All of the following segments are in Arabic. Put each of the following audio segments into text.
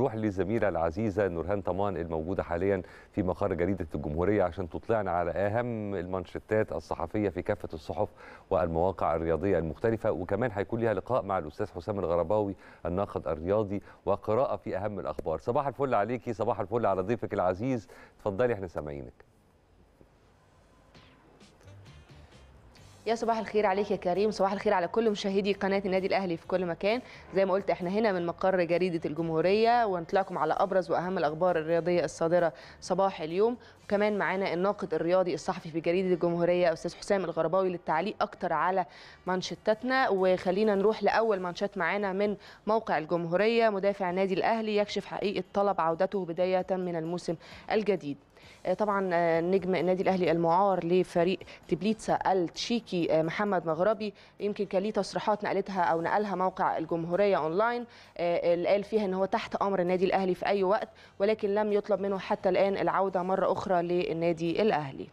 نروح للزميله العزيزه نورهان طمان الموجوده حاليا في مقر جريده الجمهوريه عشان تطلعنا على اهم المانشيتات الصحفيه في كافه الصحف والمواقع الرياضيه المختلفه وكمان هيكون لها لقاء مع الاستاذ حسام الغرباوي الناقد الرياضي وقراءه في اهم الاخبار صباح الفل عليكي صباح الفل على ضيفك العزيز اتفضلي احنا سامعينك يا صباح الخير عليك يا كريم صباح الخير على كل مشاهدي قناه النادي الاهلي في كل مكان زي ما قلت احنا هنا من مقر جريده الجمهوريه ونطلعكم على ابرز واهم الاخبار الرياضيه الصادره صباح اليوم وكمان معانا الناقد الرياضي الصحفي في جريده الجمهوريه استاذ حسام الغرباوي للتعليق اكتر على مانشتاتنا وخلينا نروح لاول مانشات معانا من موقع الجمهوريه مدافع نادي الاهلي يكشف حقيقه طلب عودته بدايه من الموسم الجديد آه، طبعا آه، نجم النادي الاهلي المعار لفريق تبليتسا التشيكي آه، محمد مغربي يمكن كان ليه تصريحات نقلتها او نقلها موقع الجمهوريه اونلاين اللي قال فيها ان هو تحت امر النادي الاهلي في اي وقت ولكن لم يطلب منه حتى الان العوده مره اخرى للنادي الاهلي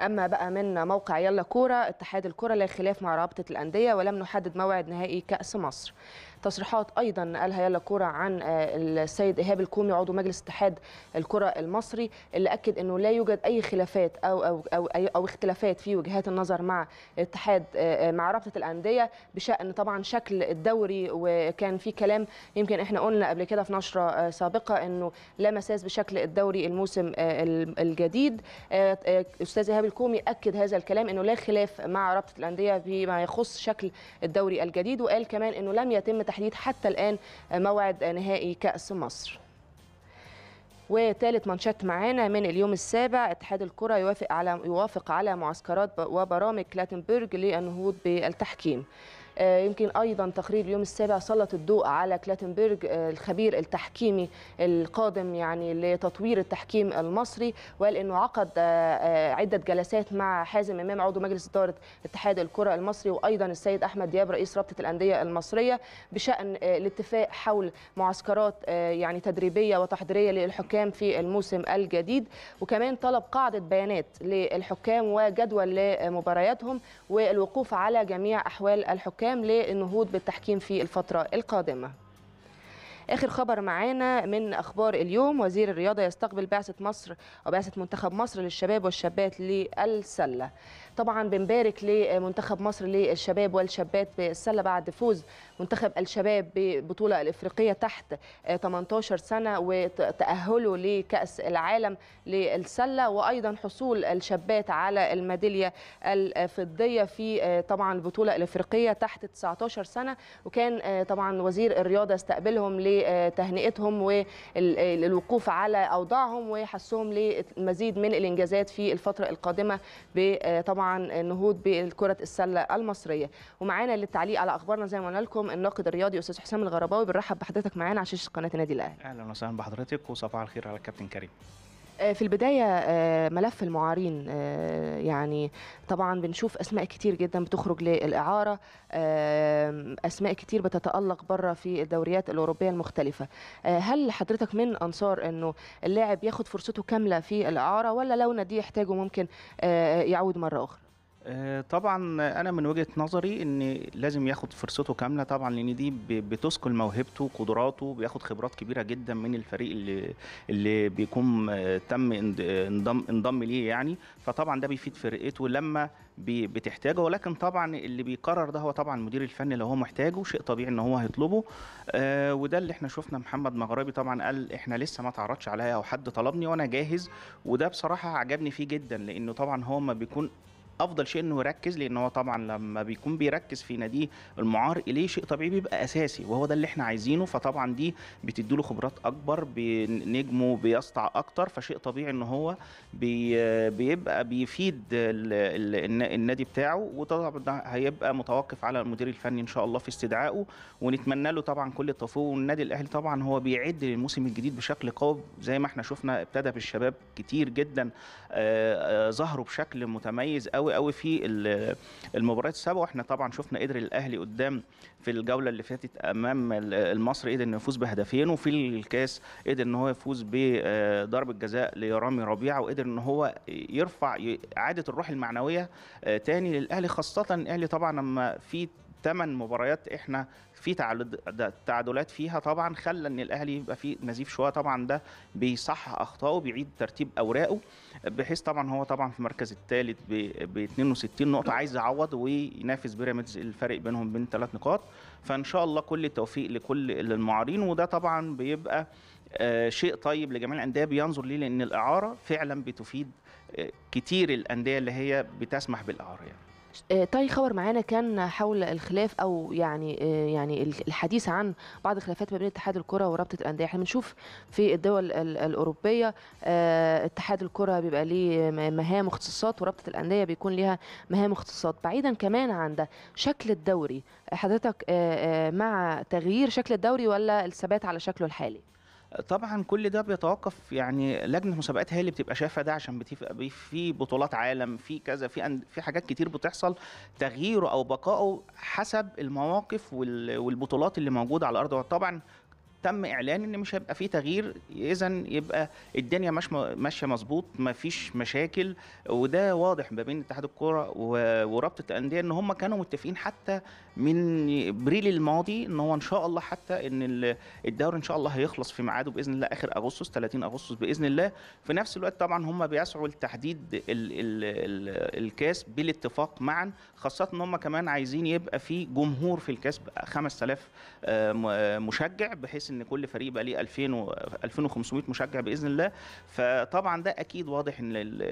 اما بقى من موقع يلا كوره اتحاد الكره لا خلاف مع رابطه الانديه ولم نحدد موعد نهائي كاس مصر تصريحات ايضا قالها يلا كوره عن آه، السيد ايهاب الكومي عضو مجلس اتحاد الكره المصري اللي اكد انه لا يوجد اي خلافات او او او, أو اختلافات في وجهات النظر مع اتحاد آه، آه، مع رابطه الانديه بشان طبعا شكل الدوري وكان في كلام يمكن احنا قلنا قبل كده في نشره سابقه انه لا مساس بشكل الدوري الموسم الجديد استاذ ايهاب الكومي اكد هذا الكلام انه لا خلاف مع رابطه الانديه فيما يخص شكل الدوري الجديد وقال كمان انه لم يتم تحديد حتى الآن موعد نهائي كأس مصر وثالث مانشات معانا من اليوم السابع اتحاد الكره يوافق على يوافق على معسكرات وبرامج كلاتنبرج للنهوض بالتحكيم آه، يمكن ايضا تقرير اليوم السابع سلط الضوء على كلاتنبرج آه، الخبير التحكيمي القادم يعني لتطوير التحكيم المصري وقال انه عقد آه، عده جلسات مع حازم امام عضو مجلس اداره اتحاد الكره المصري وايضا السيد احمد دياب رئيس رابطه الانديه المصريه بشان الاتفاق حول معسكرات يعني تدريبيه وتحضيريه للحكام في الموسم الجديد وكمان طلب قاعده بيانات للحكام وجدول لمبارياتهم والوقوف على جميع احوال الحكام الحكام للنهوض بالتحكيم في الفترة القادمة اخر خبر معانا من اخبار اليوم وزير الرياضه يستقبل بعثه مصر او بعثه منتخب مصر للشباب والشابات للسله طبعا بنبارك لمنتخب مصر للشباب والشابات بالسله بعد فوز منتخب الشباب بالبطوله الافريقيه تحت 18 سنه وتاهله لكاس العالم للسله وايضا حصول الشابات على الميداليه الفضيه في طبعا البطوله الافريقيه تحت 19 سنه وكان طبعا وزير الرياضه استقبلهم لتهنئتهم والوقوف على اوضاعهم وحثهم لمزيد من الانجازات في الفتره القادمه طبعا النهوض بكره السله المصريه ومعانا للتعليق على اخبارنا زي ما قلنا لكم الناقد الرياضي استاذ حسام الغرباوي بنرحب بحضرتك معانا على شاشه قناه النادي الاهلي اهلا وسهلا بحضرتك وصباح الخير على الكابتن كريم آه، في البداية آه، ملف المعارين آه، يعني طبعا بنشوف أسماء كتير جدا بتخرج للإعارة أسماء كتير بتتألق بره في الدوريات الأوروبية المختلفة هل حضرتك من أنصار أنه اللاعب ياخد فرصته كاملة في الإعارة ولا لو نادي يحتاجه ممكن يعود مرة أخرى؟ آه، طبعا انا من وجهه نظري ان لازم ياخد فرصته كامله طبعا لان دي بتسكن موهبته قدراته بياخد خبرات كبيره جدا من الفريق اللي اللي بيكون آه، تم انضم انضم ليه يعني فطبعا ده بيفيد فرقته لما بتحتاجه ولكن طبعا اللي بيقرر ده هو طبعا المدير الفني لو هو محتاجه شيء طبيعي ان هو هيطلبه آه، وده اللي احنا شفنا محمد مغربي طبعا قال احنا لسه ما تعرضش عليا او حد طلبني وانا جاهز وده بصراحه عجبني فيه جدا لانه طبعا هو ما بيكون افضل شيء انه يركز لان هو طبعا لما بيكون بيركز في ناديه المعار اليه شيء طبيعي بيبقى اساسي وهو ده اللي احنا عايزينه فطبعا دي بتدي له خبرات اكبر نجمه بيسطع اكتر فشيء طبيعي ان هو بي بيبقى بيفيد النادي بتاعه وطبعا هيبقى متوقف على المدير الفني ان شاء الله في استدعائه ونتمنى له طبعا كل التوفيق والنادي الاهلي طبعا هو بيعد للموسم الجديد بشكل قوي زي ما احنا شفنا ابتدى بالشباب كتير جدا آه، آه، ظهروا بشكل متميز قوي قوي في المباريات السابقه واحنا طبعا شفنا قدر الاهلي قدام في الجوله اللي فاتت امام المصري قدر انه يفوز بهدفين وفي الكاس قدر ان هو يفوز بضربه آه، جزاء لرامي ربيعه وقدر ان هو يرفع اعاده الروح المعنويه آه، تاني للاهلي خاصه الاهلي طبعا لما في ثمان مباريات احنا في تعادلات فيها طبعا خلى ان الاهلي يبقى فيه نزيف شويه طبعا ده بيصحح اخطائه بيعيد ترتيب اوراقه بحيث طبعا هو طبعا في المركز الثالث ب 62 نقطه عايز يعوض وينافس بيراميدز الفرق بينهم بين ثلاث نقاط فان شاء الله كل التوفيق لكل المعارين وده طبعا بيبقى آه، شيء طيب لجميع الانديه بينظر ليه لان الاعاره فعلا بتفيد آه، كتير الانديه اللي هي بتسمح بالاعاره يعني. آه، طيب خبر معانا كان حول الخلاف او يعني آه، يعني الحديث عن بعض الخلافات ما بين اتحاد الكره ورابطه الانديه احنا بنشوف في الدول الاوروبيه آه، اتحاد الكره بيبقى ليه مهام واختصاصات ورابطه الانديه بيكون ليها مهام واختصاصات بعيدا كمان عن ده شكل الدوري حضرتك مع تغيير شكل الدوري ولا الثبات على شكله الحالي طبعا كل ده بيتوقف يعني لجنه مسابقات هي اللي بتبقى شايفه ده عشان بتبقى في بطولات عالم في كذا في في حاجات كتير بتحصل تغييره او بقائه حسب المواقف والبطولات اللي موجوده على الارض طبعا تم اعلان ان مش هيبقى في تغيير اذا يبقى الدنيا مش ماشيه مظبوط مفيش مشاكل وده واضح ما بين اتحاد الكوره ورابطه الانديه ان هم كانوا متفقين حتى من ابريل الماضي ان هو ان شاء الله حتى ان الدوري ان شاء الله هيخلص في ميعاده باذن الله اخر اغسطس 30 اغسطس باذن الله في نفس الوقت طبعا هم بيسعوا لتحديد ال ال ال الكاس بالاتفاق معا خاصه ان هم كمان عايزين يبقى في جمهور في الكاس 5000 آه، مشجع بحيث ان كل فريق بقى ليه 2000 و 2500 مشجع باذن الله فطبعا ده اكيد واضح ان ال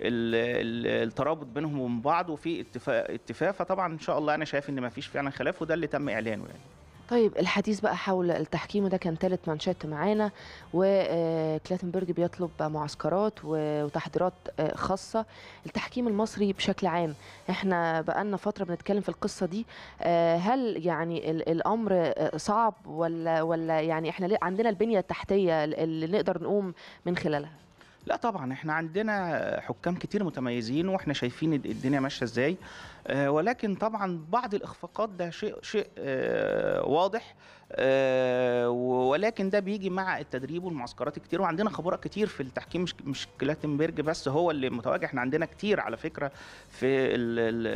ال الترابط بينهم وبين بعض وفي اتفاق اتفاق فطبعا ان شاء الله انا شايف ان ما فيش فعلا خلاف وده اللي تم اعلانه يعني طيب الحديث بقى حول التحكيم وده كان ثالث مانشيت معانا وكلاتنبرج آه، بيطلب معسكرات وتحضيرات آه، خاصة التحكيم المصري بشكل عام احنا بقالنا فترة بنتكلم في القصة دي آه، هل يعني الأمر صعب ولا ولا يعني احنا عندنا البنية التحتية اللي نقدر نقوم من خلالها لا طبعا احنا عندنا حكام كتير متميزين واحنا شايفين الدنيا ماشيه ازاي آه، ولكن طبعا بعض الاخفاقات ده شيء شيء آه، واضح آه، ولكن ده بيجي مع التدريب والمعسكرات كتير وعندنا خبراء كتير في التحكيم مش مش كلاتنبرج بس هو اللي متواجد احنا عندنا كتير على فكره في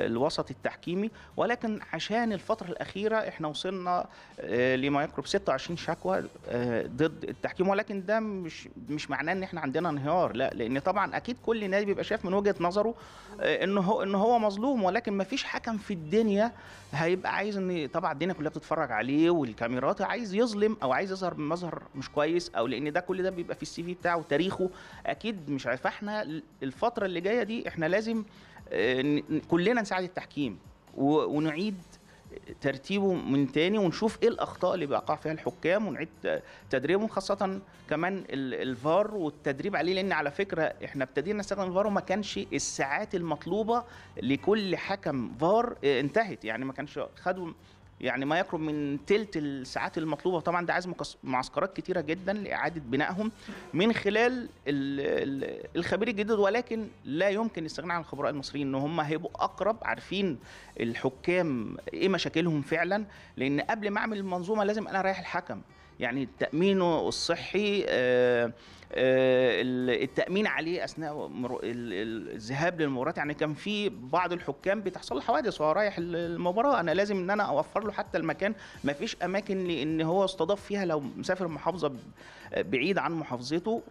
الوسط التحكيمي ولكن عشان الفتره الاخيره احنا وصلنا لما يقرب 26 شكوى آه، ضد التحكيم ولكن ده مش مش معناه ان احنا عندنا انهيار لا لان طبعا اكيد كل نادي بيبقى شايف من وجهه نظره آه، ان هو ان هو مظلوم ولكن ما فيش حكم في الدنيا هيبقى عايز ان طبعا الدنيا كلها بتتفرج عليه والكاميرا الاماراتي عايز يظلم او عايز يظهر بمظهر مش كويس او لان ده كل ده بيبقى في السي في بتاعه وتاريخه اكيد مش عارف فاحنا الفتره اللي جايه دي احنا لازم آه، كلنا نساعد التحكيم ونعيد ترتيبه من تاني ونشوف ايه الاخطاء اللي بيقع فيها الحكام ونعيد تدريبهم خاصه كمان الفار والتدريب عليه لان على فكره احنا ابتدينا نستخدم الفار وما كانش الساعات المطلوبه لكل حكم فار آه، انتهت يعني ما كانش خدوا يعني ما يقرب من تلت الساعات المطلوبه طبعا ده عايز معسكرات كتيره جدا لاعاده بنائهم من خلال الخبير الجديد ولكن لا يمكن الاستغناء عن الخبراء المصريين ان هم هيبقوا اقرب عارفين الحكام ايه مشاكلهم فعلا لان قبل ما اعمل المنظومه لازم انا رايح الحكم يعني تامينه الصحي آه آه، التامين عليه اثناء الذهاب للمباراه يعني كان في بعض الحكام بتحصل له حوادث وهو رايح المباراه انا لازم ان انا اوفر له حتى المكان ما فيش اماكن لان هو استضاف فيها لو مسافر محافظه بعيد عن محافظته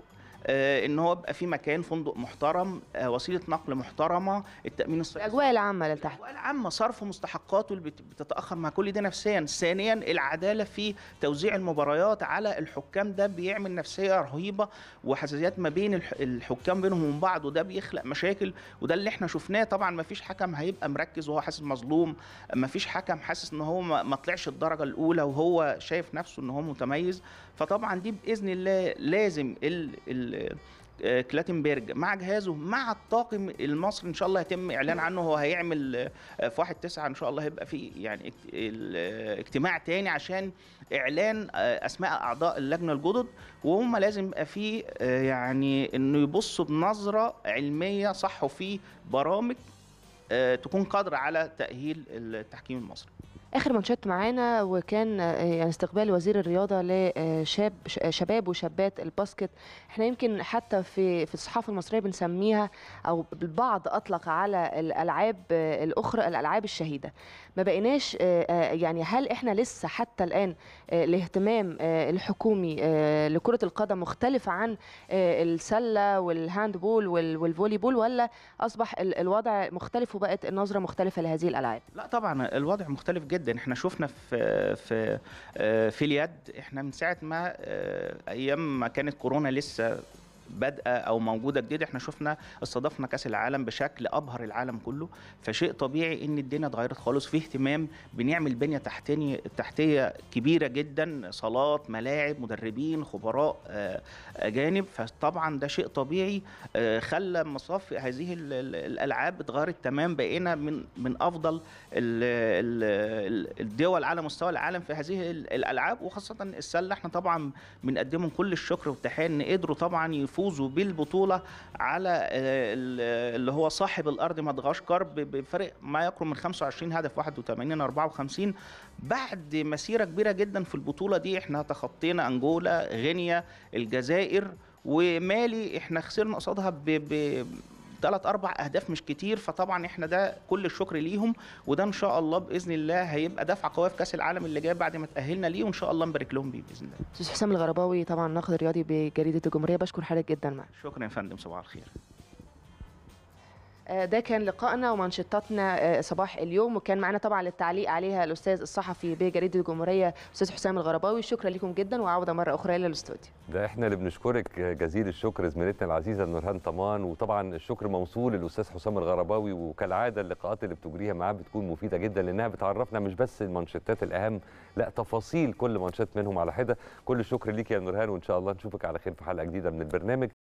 آه، ان هو يبقى في مكان فندق محترم آه، وسيله نقل محترمه التامين الصحي الاجواء العامه تحت الاجواء العامه صرف مستحقاته اللي بتتاخر مع كل ده نفسيا ثانيا العداله في توزيع المباريات على الحكام ده بيعمل نفسيه رهيبه وحساسيات ما بين الحكام بينهم وبين بعض وده بيخلق مشاكل وده اللي احنا شفناه طبعا ما فيش حكم هيبقى مركز وهو حاسس مظلوم ما فيش حكم حاسس ان هو ما طلعش الدرجه الاولى وهو شايف نفسه ان هو متميز فطبعا دي باذن الله لازم ال ال آه، كلاتنبرج مع جهازه مع الطاقم المصري ان شاء الله هيتم اعلان عنه هو هيعمل آه، في 1 9 ان شاء الله هيبقى في يعني آه، اجتماع تاني عشان اعلان اسماء اعضاء اللجنه الجدد وهم لازم يبقى في يعني انه يبصوا بنظره علميه صح وفي برامج تكون قادره على تاهيل التحكيم المصري اخر ماتشات معانا وكان آه، يعني استقبال وزير الرياضه لشاب شباب وشابات الباسكت احنا يمكن حتى في في الصحافه المصريه بنسميها او البعض اطلق على الالعاب آه، الاخرى الالعاب الشهيده ما بقيناش آه، يعني هل احنا لسه حتى الان الاهتمام الحكومي لكره القدم مختلف عن السله والهاند بول والفولي بول ولا اصبح الوضع مختلف وبقت النظره مختلفه لهذه الالعاب لا طبعا الوضع مختلف جدا جدا احنا شفنا في في آه، في اليد احنا من ساعه ما آه، ايام ما كانت كورونا لسه بادئه او موجوده جديده احنا شفنا استضفنا كاس العالم بشكل ابهر العالم كله فشيء طبيعي ان الدنيا اتغيرت خالص في اهتمام بنعمل بنيه تحتيه تحتيه كبيره جدا صالات ملاعب مدربين خبراء آه، اجانب فطبعا ده شيء طبيعي آه، خلى مصاف هذه الالعاب اتغيرت تمام بقينا من من افضل الدول على مستوى العالم في هذه الالعاب وخاصه السله احنا طبعا بنقدمهم كل الشكر والتحيه ان قدروا طبعا يفوق يفوزوا بالبطوله على اللي هو صاحب الارض مدغشقر بفرق ما يقرب من 25 هدف 81 54 بعد مسيره كبيره جدا في البطوله دي احنا تخطينا انجولا غينيا الجزائر ومالي احنا خسرنا قصادها ب ثلاث اربع اهداف مش كتير فطبعا احنا ده كل الشكر ليهم وده ان شاء الله باذن الله هيبقى دفعه قويه في كاس العالم اللي جاي بعد ما تاهلنا ليه وان شاء الله نبارك لهم بيه باذن الله. استاذ حسام الغرباوي طبعا ناقد رياضي بجريده الجمهوريه بشكر حضرتك جدا معاك. شكرا يا فندم صباح الخير. آه، ده كان لقائنا ومنشطاتنا آه، صباح اليوم وكان معانا طبعا للتعليق عليها الاستاذ الصحفي بجريده الجمهوريه استاذ حسام الغرباوي شكرا لكم جدا وعوده مره اخرى الى الاستوديو ده احنا اللي بنشكرك جزيل الشكر زميلتنا العزيزه نورهان طمان وطبعا الشكر موصول للاستاذ حسام الغرباوي وكالعاده اللقاءات اللي بتجريها معاه بتكون مفيده جدا لانها بتعرفنا مش بس المانشيتات الاهم لا تفاصيل كل مانشيت منهم على حده كل الشكر ليك يا نورهان وان شاء الله نشوفك على خير في حلقه جديده من البرنامج